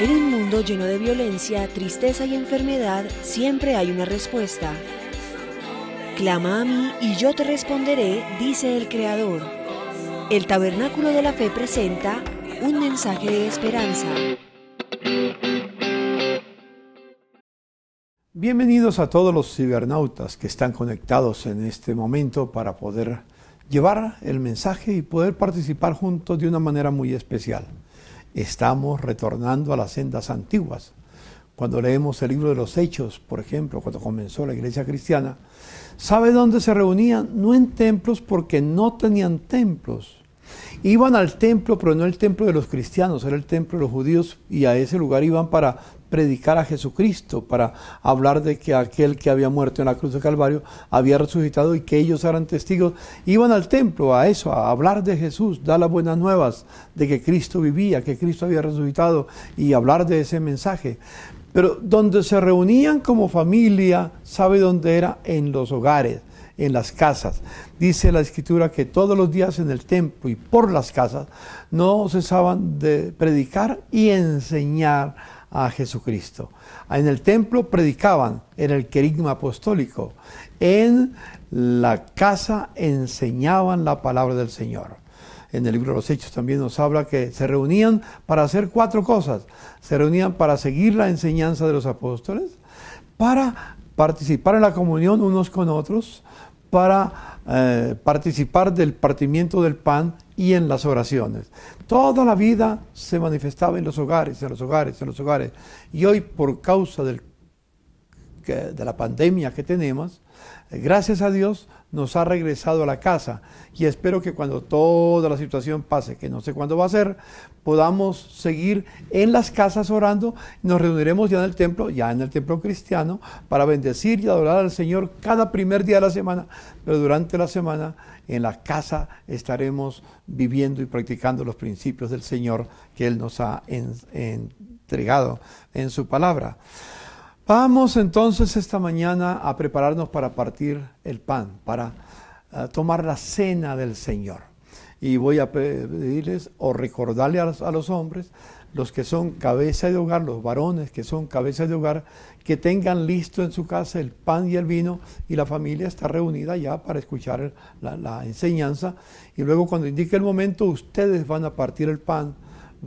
En un mundo lleno de violencia, tristeza y enfermedad, siempre hay una respuesta. Clama a mí y yo te responderé, dice el Creador. El Tabernáculo de la Fe presenta un mensaje de esperanza. Bienvenidos a todos los cibernautas que están conectados en este momento para poder llevar el mensaje y poder participar juntos de una manera muy especial estamos retornando a las sendas antiguas. Cuando leemos el libro de los Hechos, por ejemplo, cuando comenzó la iglesia cristiana, ¿sabe dónde se reunían? No en templos porque no tenían templos. Iban al templo, pero no el templo de los cristianos, era el templo de los judíos y a ese lugar iban para predicar a Jesucristo, para hablar de que aquel que había muerto en la cruz de Calvario había resucitado y que ellos eran testigos. Iban al templo a eso, a hablar de Jesús, dar las buenas nuevas de que Cristo vivía, que Cristo había resucitado y hablar de ese mensaje. Pero donde se reunían como familia, ¿sabe dónde era? En los hogares en las casas. Dice la escritura que todos los días en el templo y por las casas no cesaban de predicar y enseñar a Jesucristo. En el templo predicaban, en el querigma apostólico, en la casa enseñaban la palabra del Señor. En el libro de los Hechos también nos habla que se reunían para hacer cuatro cosas. Se reunían para seguir la enseñanza de los apóstoles, para participar en la comunión unos con otros, para eh, participar del partimiento del pan y en las oraciones. Toda la vida se manifestaba en los hogares, en los hogares, en los hogares. Y hoy por causa del, de la pandemia que tenemos, eh, gracias a Dios nos ha regresado a la casa y espero que cuando toda la situación pase, que no sé cuándo va a ser, podamos seguir en las casas orando. Nos reuniremos ya en el templo, ya en el templo cristiano, para bendecir y adorar al Señor cada primer día de la semana, pero durante la semana en la casa estaremos viviendo y practicando los principios del Señor que Él nos ha entregado en su palabra. Vamos entonces esta mañana a prepararnos para partir el pan, para eh, tomar la cena del Señor. Y voy a pedirles o recordarle a los, hombres, los que son cabeza de hogar, los varones que son cabeza de hogar, que tengan listo en su casa el pan y el vino y la familia está reunida ya para escuchar la enseñanza. Y luego cuando indique el momento, ustedes van a partir el pan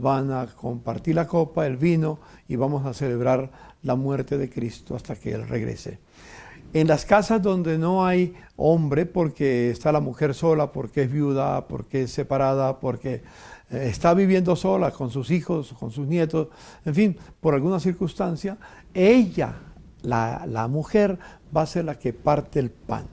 van a compartir la copa, el vino y vamos a celebrar la muerte de Cristo hasta que Él regrese. En las casas donde no hay hombre, porque está la mujer sola, porque es viuda, porque es separada, porque eh, está viviendo sola con sus hijos, con sus nietos, en fin, por alguna circunstancia, ella, la, mujer, va a ser la que parte el pan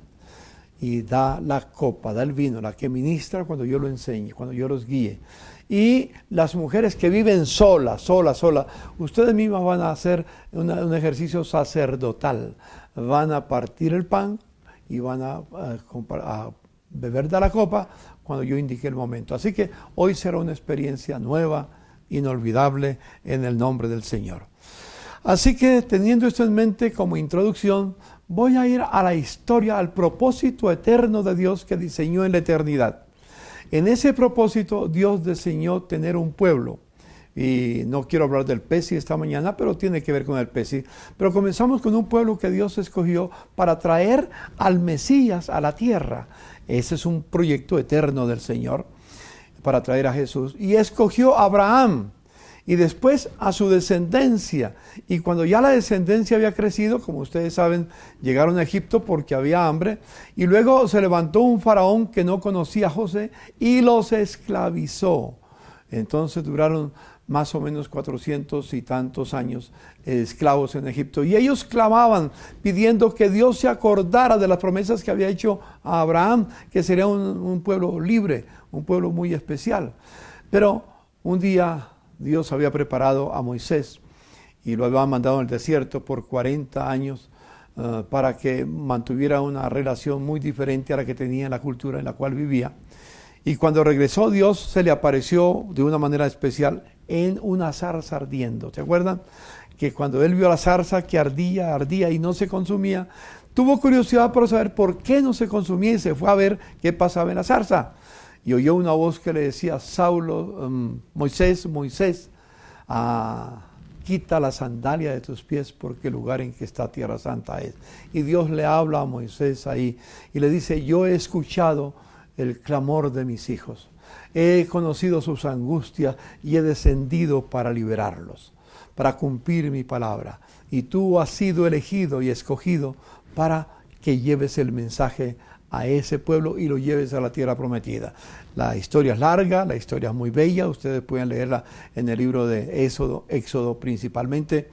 y da la copa, da el vino, la que ministra cuando yo lo enseñe, cuando yo los guíe. Y las mujeres que viven solas, solas, solas, ustedes mismas van a hacer un ejercicio sacerdotal. Van a partir el pan y van a beber de la copa cuando yo indique el momento. Así que hoy será una experiencia nueva, inolvidable, en el nombre del Señor. Así que teniendo esto en mente como introducción, voy a ir a la historia, al propósito eterno de Dios que diseñó en la eternidad. En ese propósito, Dios diseñó tener un pueblo. Y no quiero hablar del PESI esta mañana, pero tiene que ver con el PESI. Pero comenzamos con un pueblo que Dios escogió para traer al Mesías a la tierra. Ese es un proyecto eterno del Señor para traer a Jesús. Y escogió a Abraham y después a su descendencia. Y cuando ya la descendencia había crecido, como ustedes saben, llegaron a Egipto porque había hambre, y luego se levantó un faraón que no conocía a José y los esclavizó. Entonces duraron más o menos cuatrocientos y tantos años esclavos en Egipto. Y ellos clamaban pidiendo que Dios se acordara de las promesas que había hecho a Abraham, que sería un pueblo libre, un pueblo muy especial. Pero un día Dios había preparado a Moisés y lo había mandado en el desierto por 40 años eh, para que mantuviera una relación muy diferente a la que tenía en la cultura en la cual vivía. Y cuando regresó Dios se le apareció de una manera especial en una zarza ardiendo. ¿Se acuerdan? Que cuando él vio la zarza que ardía, ardía y no se consumía, tuvo curiosidad por saber por qué no se consumía y se fue a ver qué pasaba en la zarza y oyó una voz que le decía, Saulo, em, Moisés, Moisés, ah, quita la sandalia de tus pies porque el lugar en que está Tierra Santa es. Y Dios le habla a Moisés ahí y le dice, yo he escuchado el clamor de mis hijos, he conocido sus angustias y he descendido para liberarlos, para cumplir mi palabra. Y tú has sido elegido y escogido para que lleves el mensaje a ese pueblo y lo lleves a la tierra prometida. La historia es larga, la historia es muy bella, ustedes pueden leerla en el libro de Éxodo, principalmente.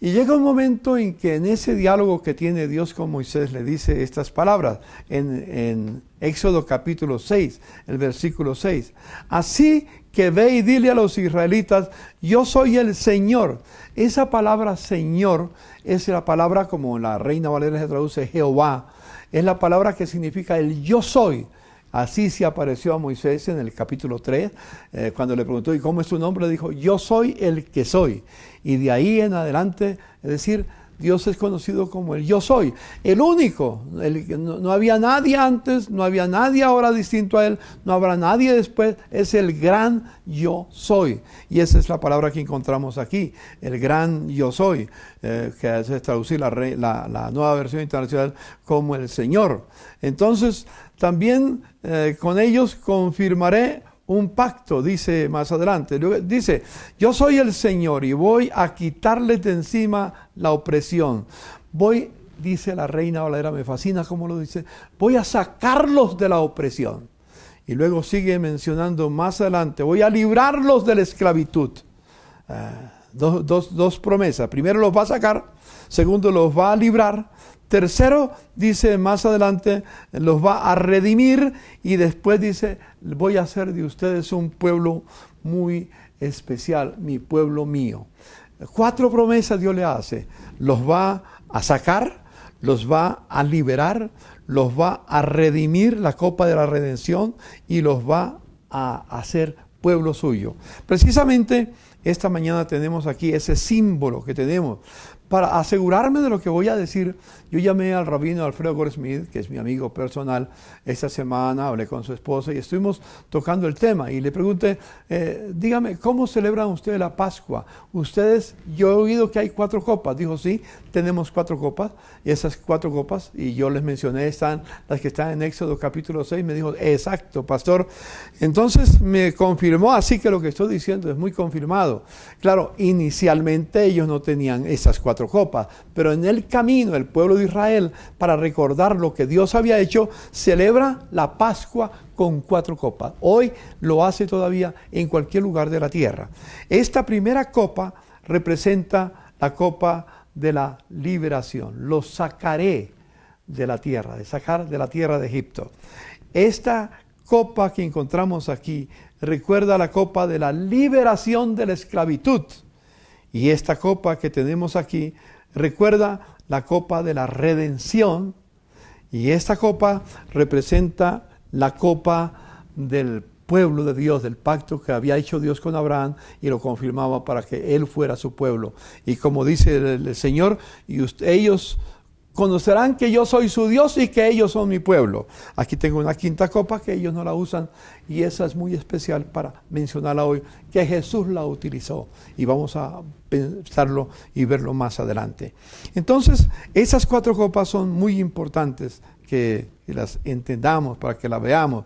Y llega un momento en que en ese diálogo que tiene Dios con Moisés le dice estas palabras en, en Éxodo capítulo 6, el versículo 6. Así que ve y dile a los israelitas, yo soy el Señor. Esa palabra Señor es la palabra como la Reina Valeria se traduce Jehová es la palabra que significa el yo soy. Así se apareció a Moisés en el capítulo 3, eh, cuando le preguntó, ¿y cómo es tu nombre? Dijo, yo soy el que soy. Y de ahí en adelante, es decir, Dios es conocido como el yo soy, el único. no, había nadie antes, no había nadie ahora distinto a Él, no habrá nadie después. Es el gran yo soy. Y esa es la palabra que encontramos aquí, el gran yo soy, eh, que se traducir la, la, nueva versión internacional como el Señor. Entonces, también eh, con ellos confirmaré un pacto, dice más adelante. Dice, yo soy el Señor y voy a quitarles de encima la opresión. Voy, dice la reina Valera, me fascina cómo lo dice, voy a sacarlos de la opresión. Y luego sigue mencionando más adelante, voy a librarlos de la esclavitud. Eh, dos, dos promesas. Primero los va a sacar, segundo los va a librar. Tercero, dice más adelante, los va a redimir y después dice, voy a hacer de ustedes un pueblo muy especial, mi pueblo mío. Cuatro promesas Dios le hace. Los va a sacar, los va a liberar, los va a redimir la copa de la redención y los va a hacer pueblo suyo. Precisamente esta mañana tenemos aquí ese símbolo que tenemos. Para asegurarme de lo que voy a decir, yo llamé al rabino Alfredo Goresmith que es mi amigo personal, esta semana, hablé con su esposa y estuvimos tocando el tema y le pregunté, eh, dígame, ¿cómo celebran ustedes la Pascua? Ustedes, yo he oído que hay cuatro copas. Dijo, sí, tenemos cuatro copas y esas cuatro copas, y yo les mencioné, están las que están en Éxodo capítulo 6. Me dijo, exacto, pastor. Entonces me confirmó, así que lo que estoy diciendo es muy confirmado. Claro, inicialmente ellos no tenían esas cuatro copas, pero en el camino el pueblo de Israel para recordar lo que Dios había hecho, celebra la Pascua con cuatro copas. Hoy lo hace todavía en cualquier lugar de la tierra. Esta primera copa representa la copa de la liberación. Lo sacaré de la tierra, de sacar de la tierra de Egipto. Esta copa que encontramos aquí recuerda la copa de la liberación de la esclavitud. Y esta copa que tenemos aquí recuerda la copa de la redención y esta copa representa la copa del pueblo de Dios, del pacto que había hecho Dios con Abraham y lo confirmaba para que él fuera su pueblo. Y como dice el, Señor, y ellos conocerán que yo soy su Dios y que ellos son mi pueblo. Aquí tengo una quinta copa que ellos no la usan y esa es muy especial para mencionarla hoy, que Jesús la utilizó y vamos a pensarlo y verlo más adelante. Entonces, esas cuatro copas son muy importantes que, las entendamos, para que las veamos.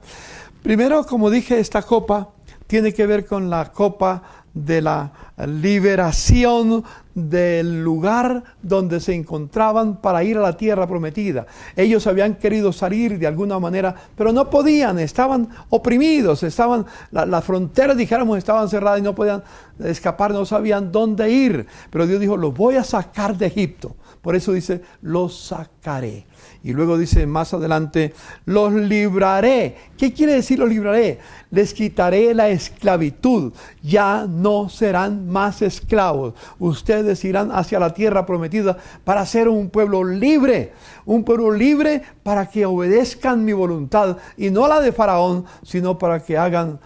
Primero, como dije, esta copa tiene que ver con la copa de la liberación del lugar donde se encontraban para ir a la tierra prometida. Ellos habían querido salir de alguna manera, pero no podían, estaban oprimidos, estaban, las fronteras dijéramos, estaban cerradas y no podían escapar, no sabían dónde ir. Pero Dios dijo, los voy a sacar de Egipto. Por eso dice, los sacaré. Y luego dice más adelante, los libraré. ¿Qué quiere decir los libraré? Les quitaré la esclavitud. Ya no serán más esclavos. Ustedes irán hacia la tierra prometida para ser un pueblo libre. Un pueblo libre para que obedezcan mi voluntad. Y no la de Faraón, sino para que hagan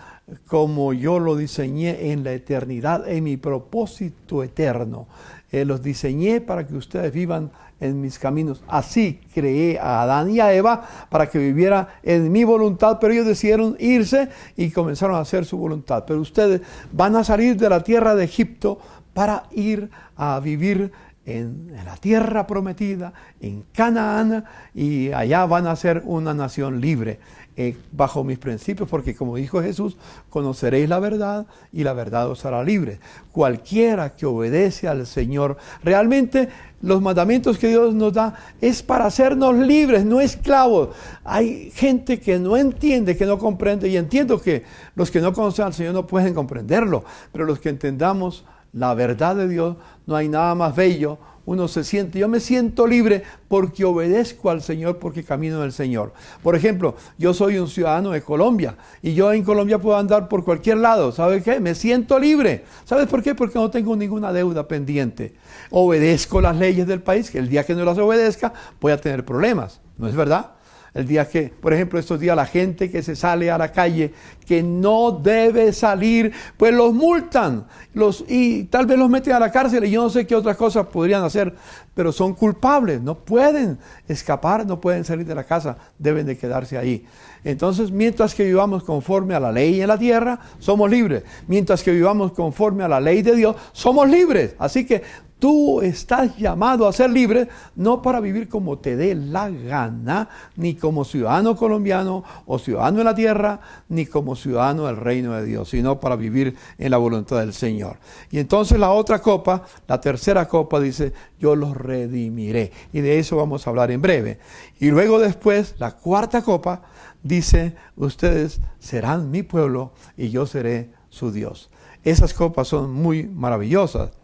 como yo lo diseñé en la eternidad, en mi propósito eterno. Eh, los diseñé para que ustedes vivan en mis caminos. Así creé a Adán y a Eva para que viviera en mi voluntad, pero ellos decidieron irse y comenzaron a hacer su voluntad. Pero ustedes van a salir de la tierra de Egipto para ir a vivir en la tierra prometida, en Canaán, y allá van a ser una nación libre. Eh, bajo mis principios, porque como dijo Jesús, conoceréis la verdad y la verdad os hará libre. Cualquiera que obedece al Señor, realmente los mandamientos que Dios nos da es para hacernos libres, no esclavos. Hay gente que no entiende, que no comprende, y entiendo que los que no conocen al Señor no pueden comprenderlo, pero los que entendamos la verdad de Dios, no hay nada más bello uno se siente, yo me siento libre porque obedezco al Señor, porque camino del Señor. Por ejemplo, yo soy un ciudadano de Colombia y yo en Colombia puedo andar por cualquier lado. ¿Sabe qué? Me siento libre. ¿Sabes por qué? Porque no tengo ninguna deuda pendiente. Obedezco las leyes del país, que el día que no las obedezca voy a tener problemas. ¿No es verdad? El día que, por ejemplo, estos días la gente que se sale a la calle, que no debe salir, pues los multan los, y tal vez los meten a la cárcel y yo no sé qué otras cosas podrían hacer, pero son culpables, no pueden escapar, no pueden salir de la casa, deben de quedarse ahí. Entonces, mientras que vivamos conforme a la ley en la tierra, somos libres. Mientras que vivamos conforme a la ley de Dios, somos libres. Así que Tú estás llamado a ser libre, no para vivir como te dé la gana, ni como ciudadano colombiano o ciudadano de la tierra, ni como ciudadano del reino de Dios, sino para vivir en la voluntad del Señor. Y entonces la otra copa, la tercera copa, dice, yo los redimiré. Y de eso vamos a hablar en breve. Y luego después, la cuarta copa, dice, ustedes serán mi pueblo y yo seré su Dios. Esas copas son muy maravillosas.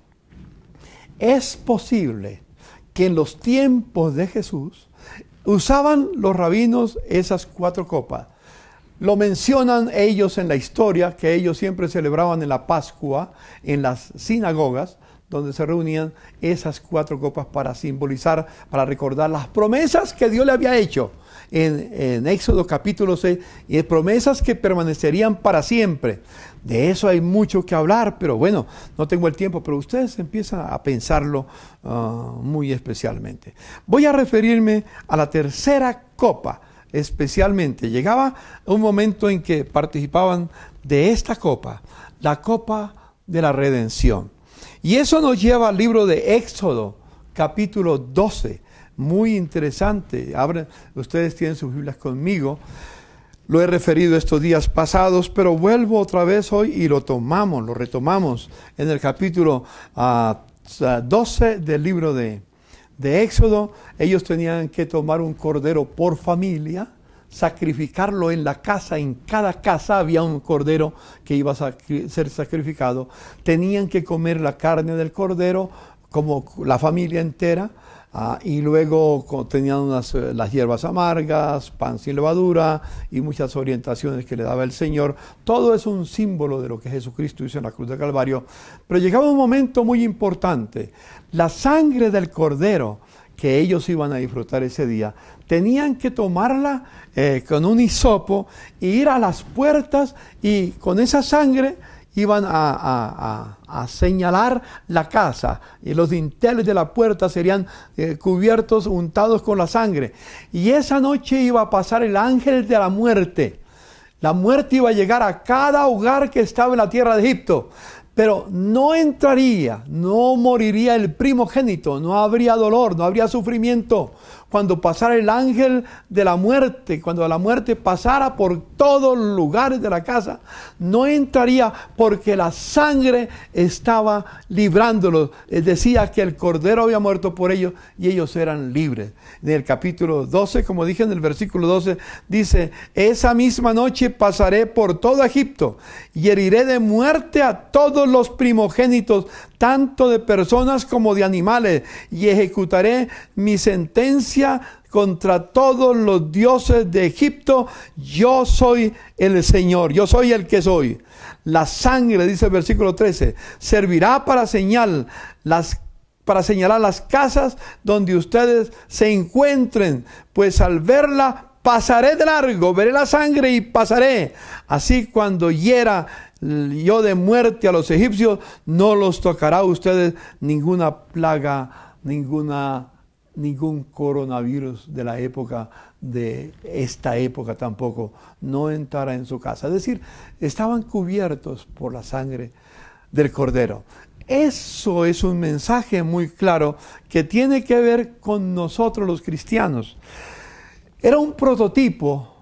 Es posible que en los tiempos de Jesús usaban los rabinos esas cuatro copas. Lo mencionan ellos en la historia, que ellos siempre celebraban en la Pascua, en las sinagogas, donde se reunían esas cuatro copas para simbolizar, para recordar las promesas que Dios le había hecho en, Éxodo capítulo 6, y promesas que permanecerían para siempre. De eso hay mucho que hablar, pero bueno, no tengo el tiempo, pero ustedes empiezan a pensarlo ah, muy especialmente. Voy a referirme a la tercera copa especialmente. Llegaba un momento en que participaban de esta copa, la copa de la redención. Y eso nos lleva al libro de Éxodo, capítulo 12. Muy interesante. ustedes tienen sus Biblias conmigo. Lo he referido estos días pasados, pero vuelvo otra vez hoy y lo tomamos, lo retomamos en el capítulo 12 ah, ah, del libro de, de Éxodo. Ellos tenían que tomar un cordero por familia, sacrificarlo en la casa, en cada casa había un cordero que iba a ser sacrificado. Tenían que comer la carne del cordero como la familia entera Ah, y luego tenían eh, las hierbas amargas, pan sin levadura y muchas orientaciones que le daba el Señor. Todo es un símbolo de lo que Jesucristo hizo en la cruz de Calvario. Pero llegaba un momento muy importante. La sangre del cordero que ellos iban a disfrutar ese día, tenían que tomarla eh, con un hisopo e ir a las puertas y con esa sangre iban a, señalar la casa y los dinteles de la puerta serían eh, cubiertos, untados con la sangre. Y esa noche iba a pasar el ángel de la muerte. La muerte iba a llegar a cada hogar que estaba en la tierra de Egipto. Pero no entraría, no moriría el primogénito, no habría dolor, no habría sufrimiento, cuando pasara el ángel de la muerte, cuando la muerte pasara por todos los lugares de la casa, no entraría porque la sangre estaba librándolos. Decía que el cordero había muerto por ellos y ellos eran libres. En el capítulo 12, como dije en el versículo 12, dice, esa misma noche pasaré por todo Egipto y heriré de muerte a todos los primogénitos tanto de personas como de animales, y ejecutaré mi sentencia contra todos los dioses de Egipto. Yo soy el Señor, yo soy el que soy. La sangre, dice el versículo 13, servirá para señal las para señalar las casas donde ustedes se encuentren, pues al verla pasaré de largo, veré la sangre y pasaré. Así cuando hiera yo de muerte a los egipcios, no los tocará a ustedes ninguna plaga, ninguna, ningún coronavirus de la época, de esta época tampoco, no entrará en su casa. Es decir, estaban cubiertos por la sangre del cordero. Eso es un mensaje muy claro que tiene que ver con nosotros los cristianos. Era un prototipo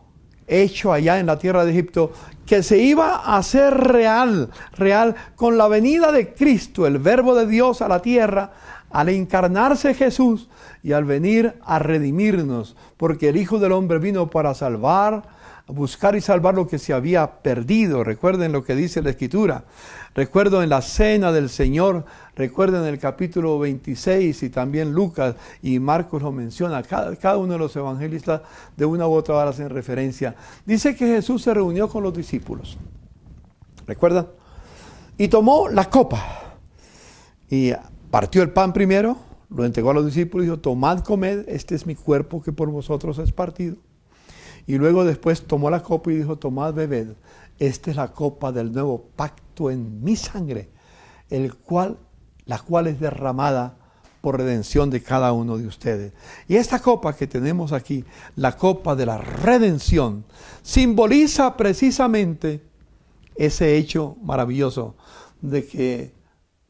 hecho allá en la tierra de Egipto que se iba a hacer real, real con la venida de Cristo, el verbo de Dios a la tierra, al encarnarse Jesús y al venir a redimirnos, porque el Hijo del Hombre vino para salvar buscar y salvar lo que se había perdido. Recuerden lo que dice la Escritura. Recuerdo en la cena del Señor, recuerden el capítulo 26 y también Lucas y Marcos lo menciona. Cada, cada uno de los evangelistas de una u otra hora hacen referencia. Dice que Jesús se reunió con los discípulos. ¿Recuerdan? Y tomó la copa y partió el pan primero, lo entregó a los discípulos y dijo, tomad, comed, este es mi cuerpo que por vosotros es partido. Y luego después tomó la copa y dijo, tomad, bebed, esta es la copa del nuevo pacto en mi sangre, el cual, la cual es derramada por redención de cada uno de ustedes. Y esta copa que tenemos aquí, la copa de la redención, simboliza precisamente ese hecho maravilloso de que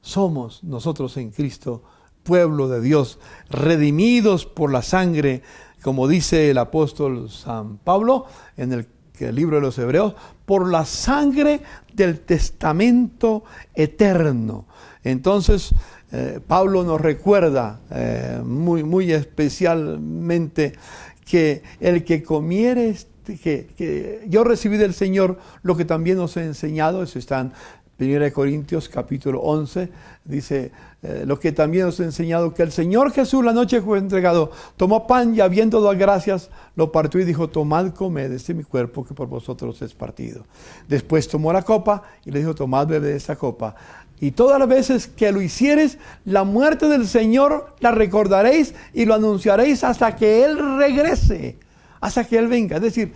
somos nosotros en Cristo, pueblo de Dios, redimidos por la sangre como dice el apóstol San Pablo en el, libro de los Hebreos, por la sangre del testamento eterno. Entonces, eh, Pablo nos recuerda eh, muy, muy especialmente que el que comiere, este, que, yo recibí del Señor lo que también os he enseñado, eso están de Corintios capítulo 11 dice, eh, lo que también os he enseñado que el Señor Jesús la noche fue entregado tomó pan y habiendo dado gracias lo partió y dijo, tomad, comed, este mi cuerpo que por vosotros es partido. Después tomó la copa y le dijo, tomad, bebed esta copa. Y todas las veces que lo hicieres, la muerte del Señor la recordaréis y lo anunciaréis hasta que Él regrese, hasta que Él venga. Es decir,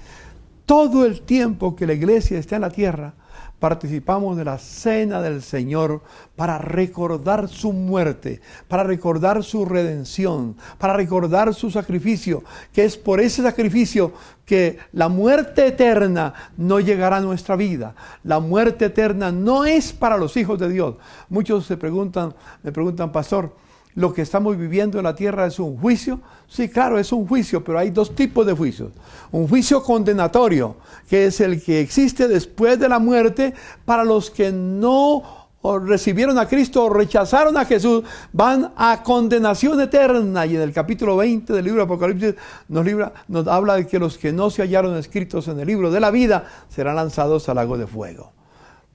todo el tiempo que la iglesia esté en la tierra, participamos de la cena del Señor para recordar su muerte, para recordar su redención, para recordar su sacrificio, que es por ese sacrificio que la muerte eterna no llegará a nuestra vida. La muerte eterna no es para los hijos de Dios. Muchos se preguntan, me preguntan, pastor, lo que estamos viviendo en la tierra es un juicio. Sí, claro, es un juicio, pero hay dos tipos de juicios. Un juicio condenatorio, que es el que existe después de la muerte para los que no recibieron a Cristo o rechazaron a Jesús, van a condenación eterna. Y en el capítulo 20 del libro de Apocalipsis nos, nos habla de que los que no se hallaron escritos en el libro de la vida serán lanzados al lago de fuego.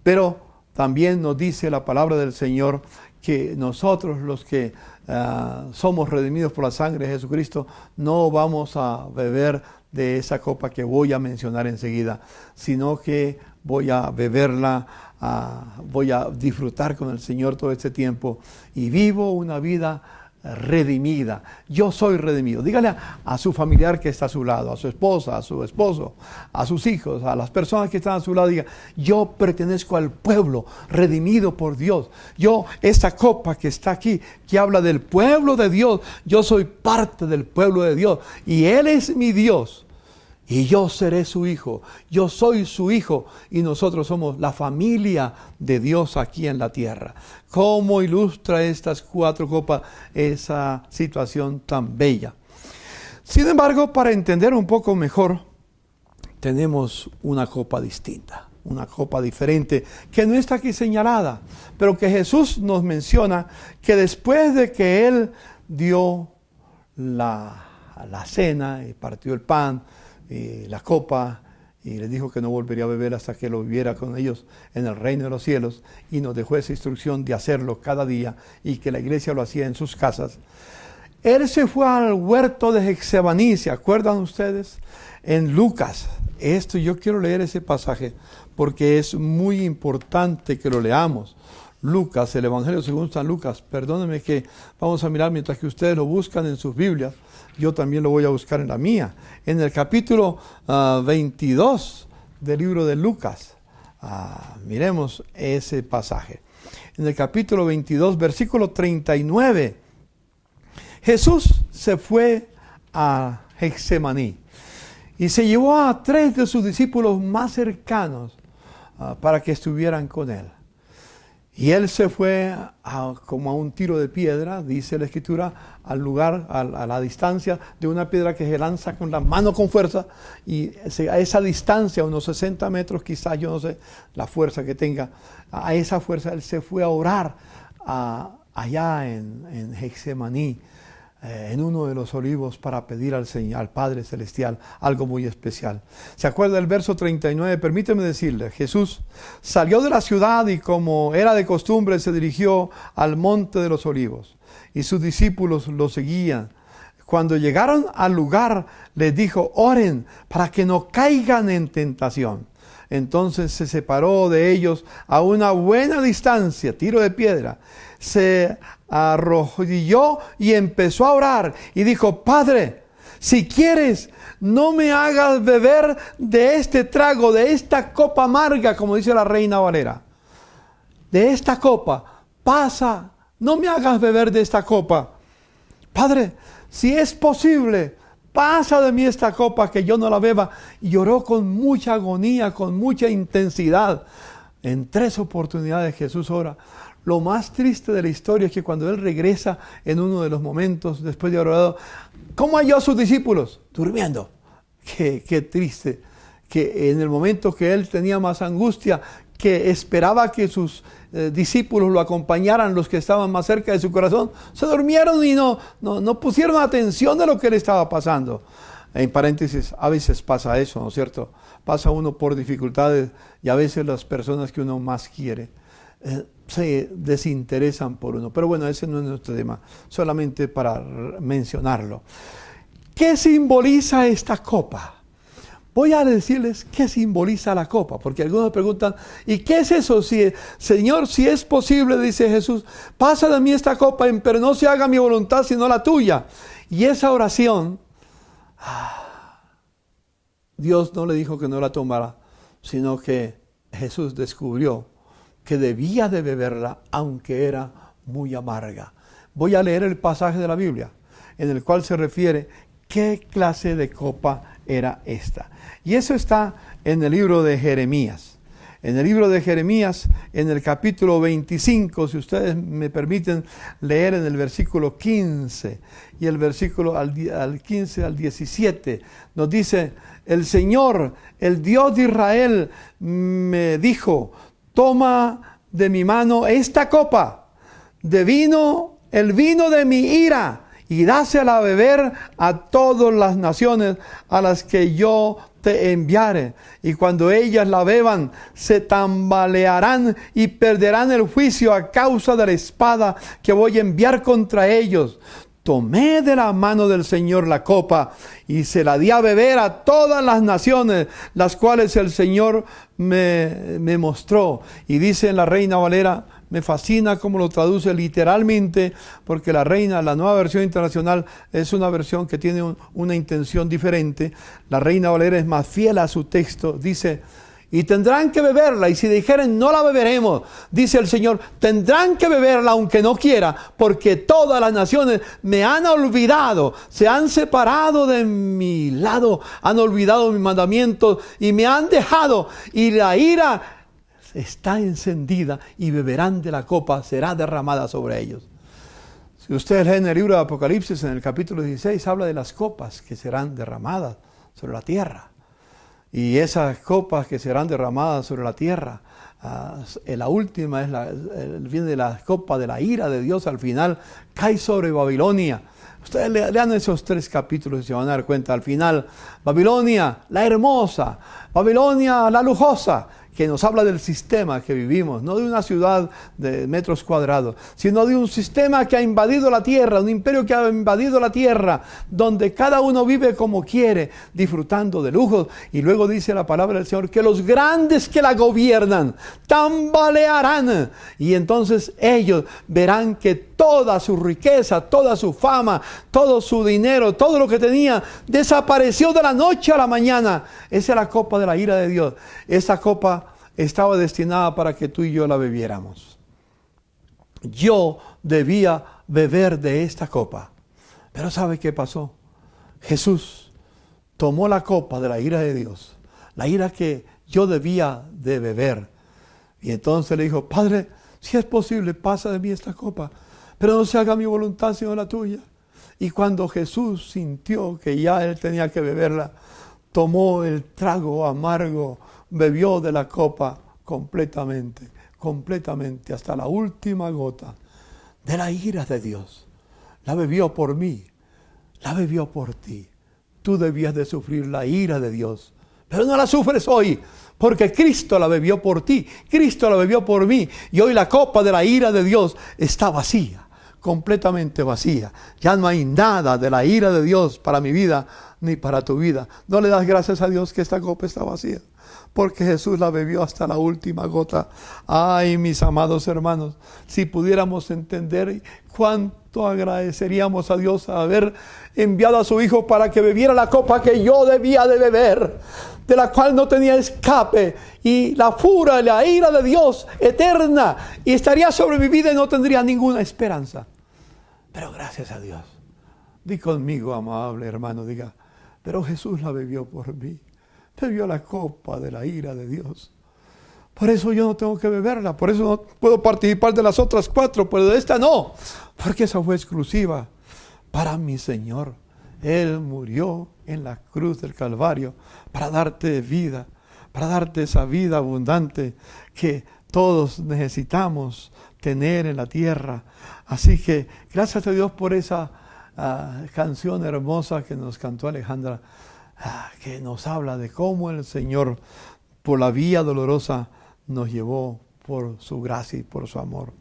Pero también nos dice la palabra del Señor que nosotros los que Ah, somos redimidos por la sangre de Jesucristo, no vamos a beber de esa copa que voy a mencionar enseguida, sino que voy a beberla, ah, voy a disfrutar con el Señor todo este tiempo y vivo una vida redimida. Yo soy redimido. Dígale a, su familiar que está a su lado, a su esposa, a su esposo, a sus hijos, a las personas que están a su lado. Diga, yo pertenezco al pueblo redimido por Dios. Yo, esta copa que está aquí, que habla del pueblo de Dios, yo soy parte del pueblo de Dios. Y Él es mi Dios. Y yo seré su hijo, yo soy su hijo y nosotros somos la familia de Dios aquí en la tierra cómo ilustra estas cuatro copas esa situación tan bella. Sin embargo, para entender un poco mejor, tenemos una copa distinta, una copa diferente, que no está aquí señalada, pero que Jesús nos menciona que después de que Él dio la, cena y partió el pan, y la copa y les dijo que no volvería a beber hasta que lo viviera con ellos en el reino de los cielos, y nos dejó esa instrucción de hacerlo cada día y que la iglesia lo hacía en sus casas. Él se fue al huerto de Hexebaní, ¿se acuerdan ustedes? En Lucas. Esto yo quiero leer ese pasaje porque es muy importante que lo leamos. Lucas, el Evangelio según San Lucas. Perdónenme que vamos a mirar mientras que ustedes lo buscan en sus Biblias, yo también lo voy a buscar en la mía. En el capítulo 22 ah, del libro de Lucas, ah, miremos ese pasaje. En el capítulo 22, versículo 39, Jesús se fue a Hexemaní y se llevó a tres de sus discípulos más cercanos ah, para que estuvieran con él. Y él se fue como a un tiro de piedra, dice la escritura, al lugar, a, la distancia de una piedra que se lanza con la mano con fuerza. Y a esa distancia, unos 60 metros quizás, yo no sé la fuerza que tenga, a esa fuerza él se fue a orar allá en, en Hexemaní. Eh, en uno de los olivos para pedir al Señor, al Padre Celestial, algo muy especial. ¿Se acuerda el verso 39? Permíteme decirle, Jesús salió de la ciudad y como era de costumbre se dirigió al monte de los olivos y sus discípulos lo seguían. Cuando llegaron al lugar, les dijo, oren para que no caigan en tentación. Entonces se separó de ellos a una buena distancia, tiro de piedra, se arrodilló y empezó a orar y dijo, Padre, si quieres, no me hagas beber de este trago, de esta copa amarga, como dice la reina Valera. De esta copa, pasa, no me hagas beber de esta copa. Padre, si es posible, pasa de mí esta copa que yo no la beba. Y lloró con mucha agonía, con mucha intensidad. En tres oportunidades Jesús ora, lo más triste de la historia es que cuando Él regresa en uno de los momentos después de haber orado, ¿cómo halló a sus discípulos? Durmiendo. Qué, triste. Que en el momento que Él tenía más angustia, que esperaba que sus eh, discípulos lo acompañaran, los que estaban más cerca de su corazón, se durmieron y no, no, pusieron atención de lo que le estaba pasando. En paréntesis, a veces pasa eso, ¿no es cierto? Pasa uno por dificultades y a veces las personas que uno más quiere. Eh, se desinteresan por uno. Pero bueno, ese no es nuestro tema, solamente para mencionarlo. ¿Qué simboliza esta copa? Voy a decirles qué simboliza la copa, porque algunos preguntan, ¿y qué es eso? Si, Señor, si es posible, dice Jesús, pasa de mí esta copa, pero no se haga mi voluntad, sino la tuya. Y esa oración, ah, Dios no le dijo que no la tomara, sino que Jesús descubrió que debía de beberla aunque era muy amarga. Voy a leer el pasaje de la Biblia en el cual se refiere qué clase de copa era esta. Y eso está en el libro de Jeremías. En el libro de Jeremías, en el capítulo 25, si ustedes me permiten leer en el versículo 15 y el versículo al, al 15 al 17, nos dice, el Señor, el Dios de Israel, me dijo, toma de mi mano esta copa de vino, el vino de mi ira, y dásela a beber a todas las naciones a las que yo te enviare. Y cuando ellas la beban, se tambalearán y perderán el juicio a causa de la espada que voy a enviar contra ellos tomé de la mano del Señor la copa y se la di a beber a todas las naciones, las cuales el Señor me, me mostró. Y dice la Reina Valera, me fascina cómo lo traduce literalmente, porque la Reina, la nueva versión internacional, es una versión que tiene una intención diferente. La Reina Valera es más fiel a su texto. Dice, y tendrán que beberla. Y si dijeren, no la beberemos, dice el Señor, tendrán que beberla aunque no quiera, porque todas las naciones me han olvidado, se han separado de mi lado, han olvidado mis mandamientos y me han dejado. Y la ira está encendida y beberán de la copa, será derramada sobre ellos. Si ustedes leen el libro de Apocalipsis en el capítulo 16, habla de las copas que serán derramadas sobre la tierra. Y esas copas que serán derramadas sobre la tierra, ah, la última es la, el fin de la copa de la ira de Dios al final, cae sobre Babilonia. Ustedes le, lean esos tres capítulos y se van a dar cuenta al final. Babilonia, la hermosa. Babilonia, la lujosa que nos habla del sistema que vivimos, no de una ciudad de metros cuadrados, sino de un sistema que ha invadido la tierra, un imperio que ha invadido la tierra, donde cada uno vive como quiere, disfrutando de lujos. Y luego dice la palabra del Señor que los grandes que la gobiernan tambalearán y entonces ellos verán que toda su riqueza, toda su fama, todo su dinero, todo lo que tenía, desapareció de la noche a la mañana. Esa es la copa de la ira de Dios. Esa copa estaba destinada para que tú y yo la bebiéramos. Yo debía beber de esta copa. Pero ¿sabe qué pasó? Jesús tomó la copa de la ira de Dios, la ira que yo debía de beber. Y entonces le dijo, Padre, si es posible, pasa de mí esta copa, pero no se haga mi voluntad sino la tuya. Y cuando Jesús sintió que ya él tenía que beberla, tomó el trago amargo, bebió de la copa completamente, completamente, hasta la última gota de la ira de Dios. La bebió por mí, la bebió por ti. Tú debías de sufrir la ira de Dios, pero no la sufres hoy, porque Cristo la bebió por ti, Cristo la bebió por mí, y hoy la copa de la ira de Dios está vacía completamente vacía. Ya no hay nada de la ira de Dios para mi vida ni para tu vida. No le das gracias a Dios que esta copa está vacía, porque Jesús la bebió hasta la última gota. Ay, mis amados hermanos, si pudiéramos entender cuánto agradeceríamos a Dios haber enviado a su Hijo para que bebiera la copa que yo debía de beber de la cual no tenía escape, y la fura, la ira de Dios eterna, y estaría sobre mi vida y no tendría ninguna esperanza. Pero gracias a Dios. Di conmigo, amable hermano, diga, pero Jesús la bebió por mí. Bebió la copa de la ira de Dios. Por eso yo no tengo que beberla, por eso no puedo participar de las otras cuatro, pero de esta no, porque esa fue exclusiva para mi Señor. Él murió en la cruz del Calvario para darte vida, para darte esa vida abundante que todos necesitamos tener en la tierra. Así que gracias a Dios por esa ah, canción hermosa que nos cantó Alejandra, ah, que nos habla de cómo el Señor por la vía dolorosa nos llevó por su gracia y por su amor.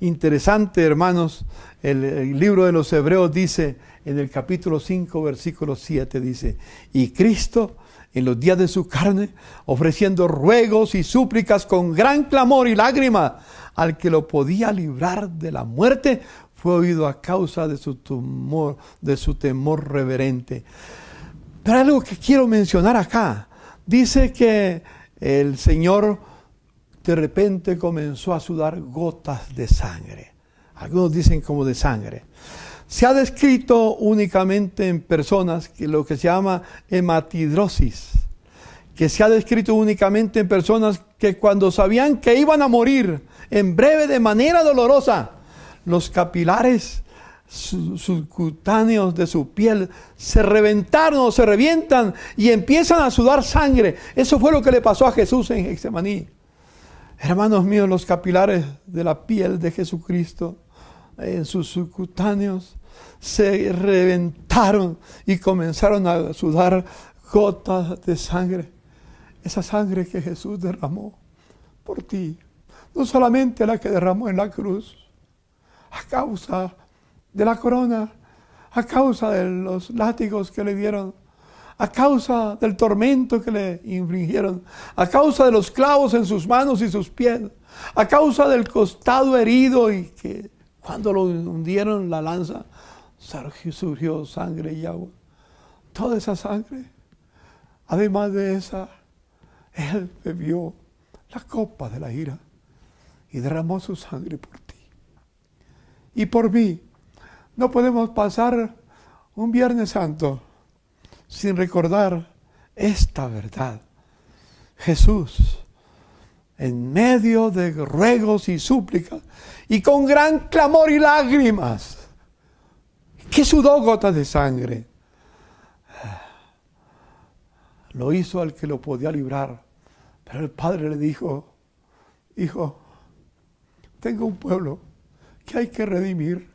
Interesante, hermanos, el, el, libro de los Hebreos dice en el capítulo 5, versículo 7, dice, y Cristo en los días de su carne, ofreciendo ruegos y súplicas con gran clamor y lágrimas, al que lo podía librar de la muerte, fue oído a causa de su, de su temor reverente. Pero hay algo que quiero mencionar acá, dice que el Señor de repente comenzó a sudar gotas de sangre. Algunos dicen como de sangre. Se ha descrito únicamente en personas que lo que se llama hematidrosis, que se ha descrito únicamente en personas que cuando sabían que iban a morir en breve de manera dolorosa, los capilares subcutáneos de su piel se reventaron o se revientan y empiezan a sudar sangre. Eso fue lo que le pasó a Jesús en Hexemaní. Hermanos míos, los capilares de la piel de Jesucristo en eh, sus subcutáneos se reventaron y comenzaron a sudar gotas de sangre. Esa sangre que Jesús derramó por ti, no solamente la que derramó en la cruz, a causa de la corona, a causa de los látigos que le dieron, a causa del tormento que le infligieron, a causa de los clavos en sus manos y sus pies, a causa del costado herido y que cuando lo hundieron la lanza, surgió sangre y agua. Toda esa sangre, además de esa, Él bebió la copa de la ira y derramó su sangre por ti. Y por mí, no podemos pasar un Viernes Santo sin recordar esta verdad. Jesús, en medio de ruegos y súplicas, y con gran clamor y lágrimas, que sudó gotas de sangre. Lo hizo al que lo podía librar. Pero el padre le dijo, hijo, tengo un pueblo que hay que redimir.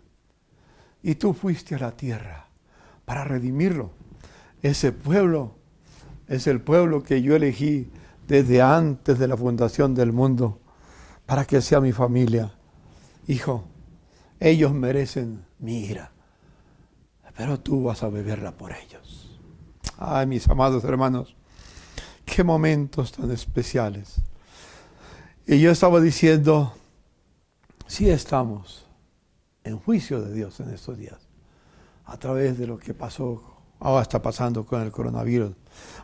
Y tú fuiste a la tierra para redimirlo. Ese pueblo es el pueblo que yo elegí desde antes de la fundación del mundo para que sea mi familia. Hijo, ellos merecen mi ira pero tú vas a beberla por ellos. Ay, mis amados hermanos, qué momentos tan especiales. Y yo estaba diciendo, sí estamos en juicio de Dios en estos días, a través de lo que pasó, ahora está pasando con el coronavirus.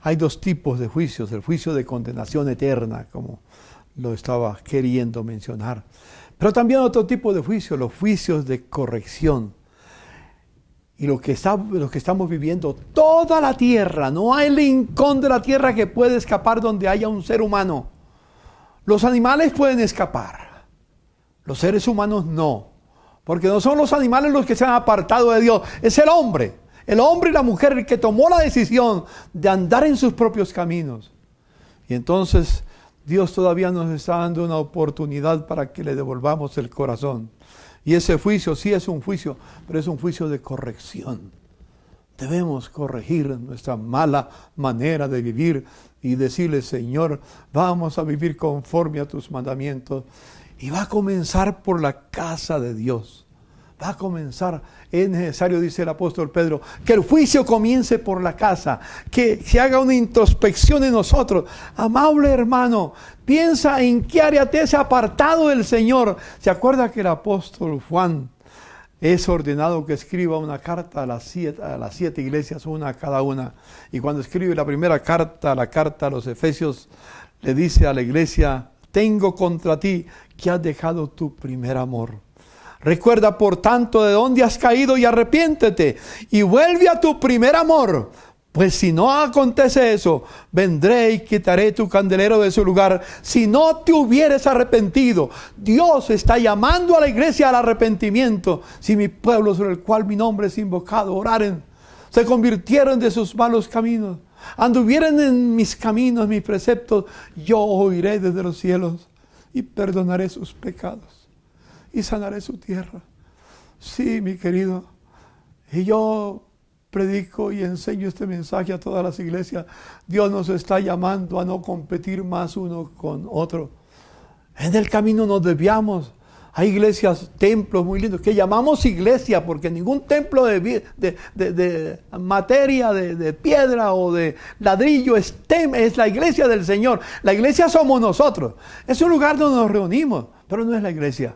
Hay dos tipos de juicios, el juicio de condenación eterna, como lo estaba queriendo mencionar, pero también otro tipo de juicio, los juicios de corrección y lo que, lo que estamos viviendo, toda la tierra, no hay rincón de la tierra que pueda escapar donde haya un ser humano. Los animales pueden escapar, los seres humanos no, porque no son los animales los que se han apartado de Dios, es el hombre, el hombre y la mujer el que tomó la decisión de andar en sus propios caminos. Y entonces Dios todavía nos está dando una oportunidad para que le devolvamos el corazón. Y ese juicio sí es un juicio, pero es un juicio de corrección. Debemos corregir nuestra mala manera de vivir y decirle, Señor, vamos a vivir conforme a tus mandamientos. Y va a comenzar por la casa de Dios va a comenzar. Es necesario, dice el apóstol Pedro, que el juicio comience por la casa, que se haga una introspección en nosotros. Amable hermano, piensa en qué área te has apartado del Señor. ¿Se acuerda que el apóstol Juan es ordenado que escriba una carta a las siete, a las siete iglesias, una a cada una? Y cuando escribe la primera carta, la carta a los Efesios, le dice a la iglesia, tengo contra ti que has dejado tu primer amor. Recuerda, por tanto, de dónde has caído y arrepiéntete y vuelve a tu primer amor. Pues si no acontece eso, vendré y quitaré tu candelero de su lugar. Si no te hubieres arrepentido, Dios está llamando a la iglesia al arrepentimiento. Si mi pueblo sobre el cual mi nombre es invocado, oraren, se convirtieron de sus malos caminos, anduvieren en mis caminos, mis preceptos, yo oiré desde los cielos y perdonaré sus pecados y sanaré su tierra. Sí, mi querido. Y yo predico y enseño este mensaje a todas las iglesias. Dios nos está llamando a no competir más uno con otro. En el camino nos desviamos. Hay iglesias, templos muy lindos, que llamamos iglesia, porque ningún templo de, de, materia, de, piedra o de ladrillo es la iglesia del Señor. La iglesia somos nosotros. Es un lugar donde nos reunimos, pero no es la iglesia.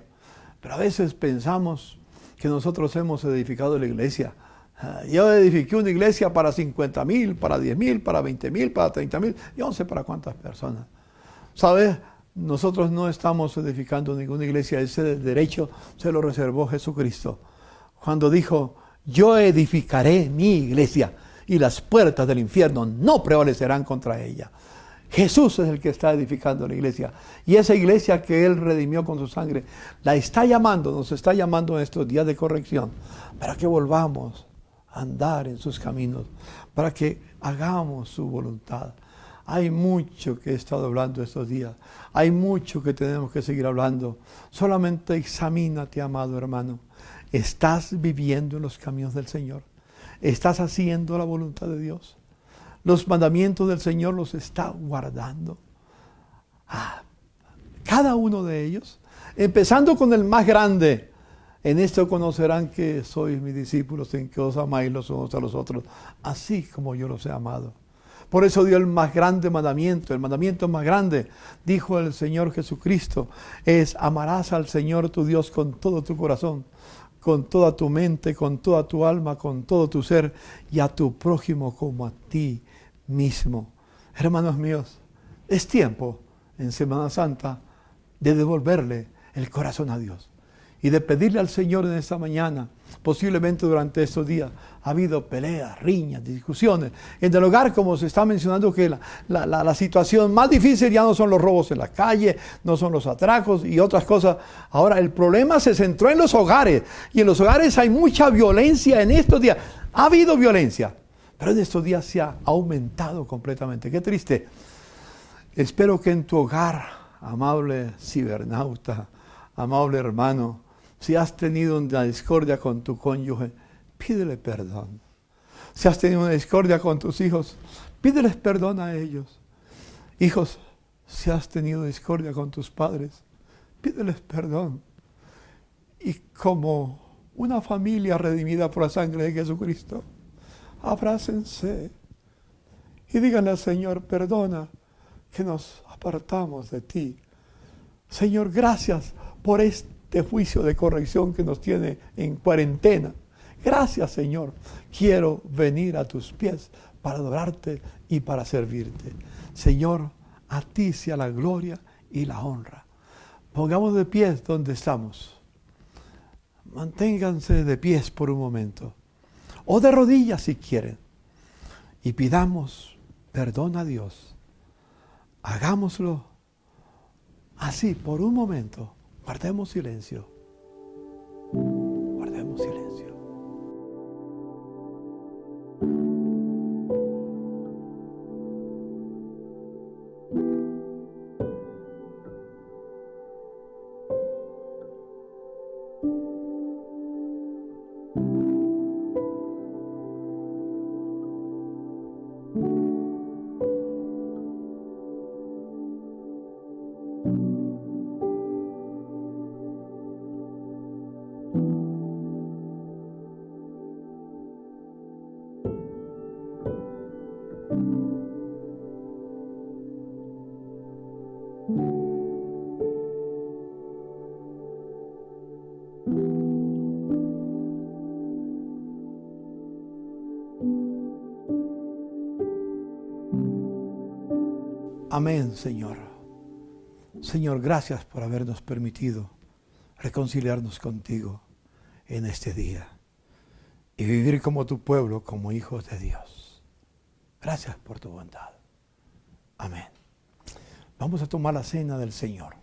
Pero a veces pensamos que nosotros hemos edificado la iglesia. Ah, yo edifiqué una iglesia para 50 mil, para 10 mil, para 20 mil, para 30 mil, yo no sé para cuántas personas. ¿Sabes? Nosotros no estamos edificando ninguna iglesia, ese derecho se lo reservó Jesucristo. Cuando dijo, yo edificaré mi iglesia y las puertas del infierno no prevalecerán contra ella. Jesús es el que está edificando la iglesia. Y esa iglesia que Él redimió con su sangre, la está llamando, nos está llamando en estos días de corrección, para que volvamos a andar en sus caminos, para que hagamos su voluntad. Hay mucho que he estado hablando estos días, hay mucho que tenemos que seguir hablando. Solamente examínate, amado hermano. ¿Estás viviendo en los caminos del Señor? ¿Estás haciendo la voluntad de Dios? los mandamientos del Señor los está guardando. Ah, cada uno de ellos, empezando con el más grande. En esto conocerán que sois mis discípulos, en que os amáis los unos a los otros, así como yo los he amado. Por eso dio el más grande mandamiento, el mandamiento más grande, dijo el Señor Jesucristo, es amarás al Señor tu Dios con todo tu corazón, con toda tu mente, con toda tu alma, con todo tu ser, y a tu prójimo como a ti mismo. Hermanos míos, es tiempo en Semana Santa de devolverle el corazón a Dios y de pedirle al Señor en esta mañana, posiblemente durante estos días, ha habido peleas, riñas, discusiones. En el hogar, como se está mencionando, que la, la, la, situación más difícil ya no son los robos en la calle, no son los atracos y otras cosas. Ahora, el problema se centró en los hogares y en los hogares hay mucha violencia en estos días. Ha habido violencia. Pero en estos días se ha aumentado completamente. Qué triste. Espero que en tu hogar, amable cibernauta, amable hermano, si has tenido una discordia con tu cónyuge, pídele perdón. Si has tenido una discordia con tus hijos, pídeles perdón a ellos. Hijos, si has tenido discordia con tus padres, pídeles perdón. Y como una familia redimida por la sangre de Jesucristo, abrácense y díganle al Señor, perdona que nos apartamos de ti. Señor, gracias por este juicio de corrección que nos tiene en cuarentena. Gracias, Señor. Quiero venir a tus pies para adorarte y para servirte. Señor, a ti sea la gloria y la honra. Pongamos de pies donde estamos. Manténganse de pies por un momento o de rodillas si quieren, y pidamos perdón a Dios. Hagámoslo así por un momento, guardemos silencio. Señor. Señor, gracias por habernos permitido reconciliarnos contigo en este día y vivir como tu pueblo, como hijos de Dios. Gracias por tu bondad. Amén. Vamos a tomar la cena del Señor.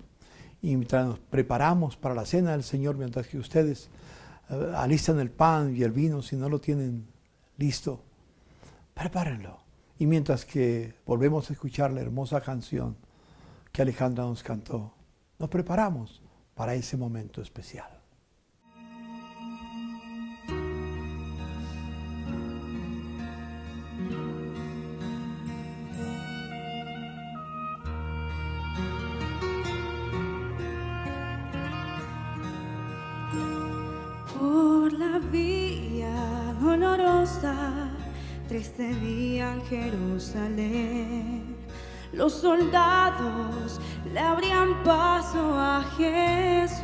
Y mientras nos preparamos para la cena del Señor, mientras que ustedes eh, alistan el pan y el vino, si no lo tienen listo, prepárenlo. Y mientras que volvemos a escuchar la hermosa canción que Alejandra nos cantó, nos preparamos para ese momento especial. Los soldados le abrían paso a Jesús,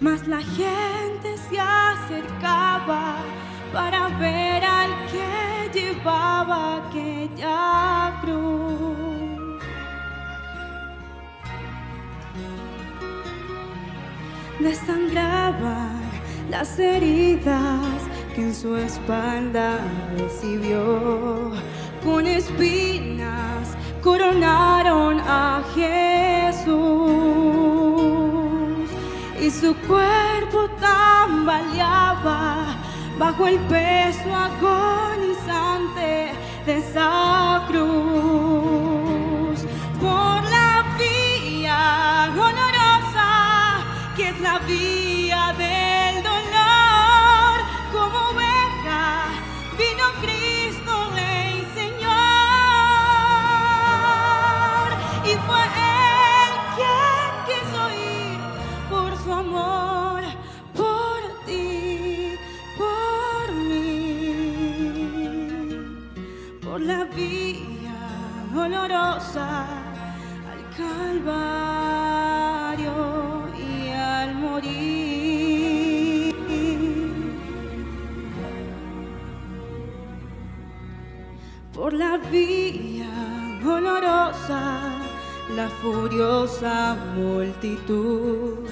mas la gente se acercaba para ver al que llevaba aquella cruz. Desangraban las heridas en su espalda recibió. Con espinas coronaron a Jesús y su cuerpo tambaleaba bajo el peso agonizante de esa cruz. furiosa multitud.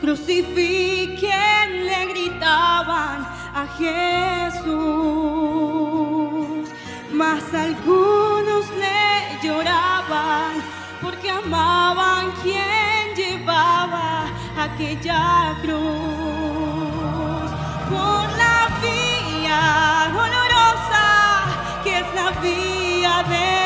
Crucifiquen, le gritaban a Jesús. Mas algunos le lloraban porque amaban quien llevaba aquella cruz. Por la vía dolorosa que es la vía de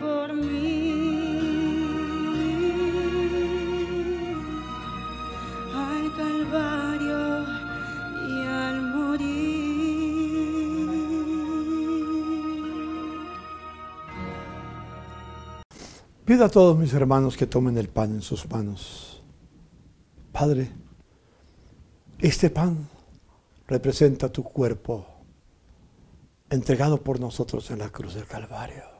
por mí al Calvario y al morir. Pido a todos mis hermanos que tomen el pan en sus manos. Padre, este pan representa tu cuerpo entregado por nosotros en la cruz del Calvario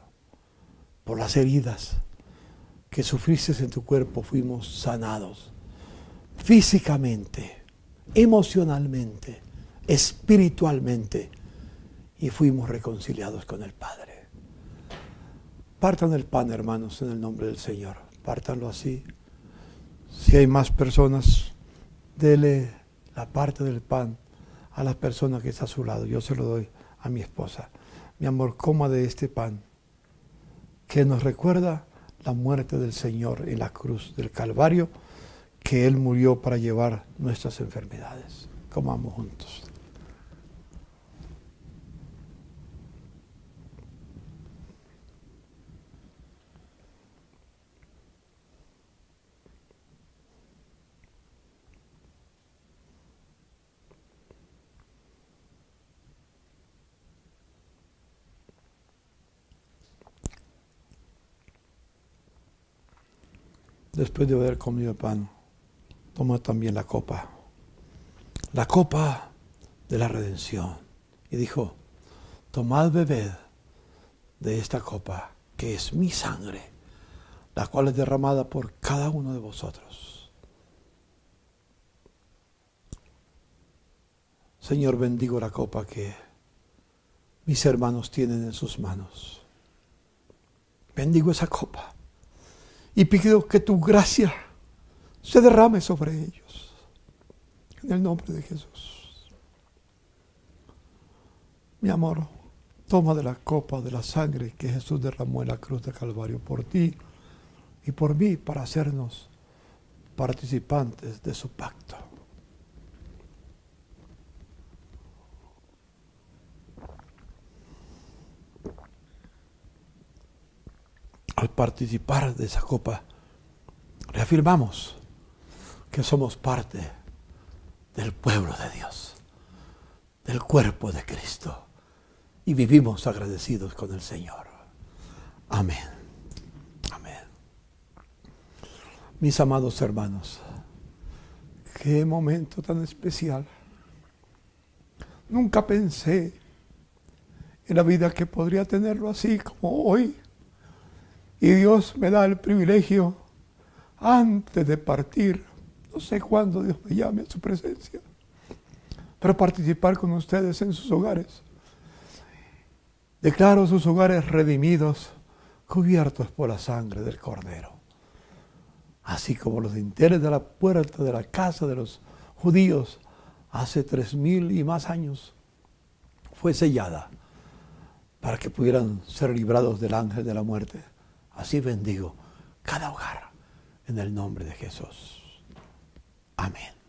por las heridas que sufriste en tu cuerpo, fuimos sanados físicamente, emocionalmente, espiritualmente y fuimos reconciliados con el Padre. Partan el pan, hermanos, en el nombre del Señor. partanlo así. Si hay más personas, dele la parte del pan a las personas que está a su lado. Yo se lo doy a mi esposa. Mi amor, coma de este pan que nos recuerda la muerte del Señor en la cruz del Calvario, que Él murió para llevar nuestras enfermedades. Comamos juntos. después de haber comido el pan, toma también la copa, la copa de la redención. Y dijo, tomad bebed de esta copa, que es mi sangre, la cual es derramada por cada uno de vosotros. Señor, bendigo la copa que mis hermanos tienen en sus manos. Bendigo esa copa y pido que tu gracia se derrame sobre ellos. En el nombre de Jesús. Mi amor, toma de la copa de la sangre que Jesús derramó en la cruz de Calvario por ti y por mí para hacernos participantes de su pacto. al participar de esa copa, reafirmamos que somos parte del pueblo de Dios, del cuerpo de Cristo, y vivimos agradecidos con el Señor. Amén. Amén. Mis amados hermanos, qué momento tan especial. Nunca pensé en la vida que podría tenerlo así como hoy. Y Dios me da el privilegio, antes de partir, no sé cuándo Dios me llame a su presencia, para participar con ustedes en sus hogares. Declaro sus hogares redimidos, cubiertos por la sangre del Cordero. Así como los dinteles de la puerta de la casa de los judíos hace tres mil y más años fue sellada para que pudieran ser librados del ángel de la muerte. Así bendigo cada hogar en el nombre de Jesús. Amén.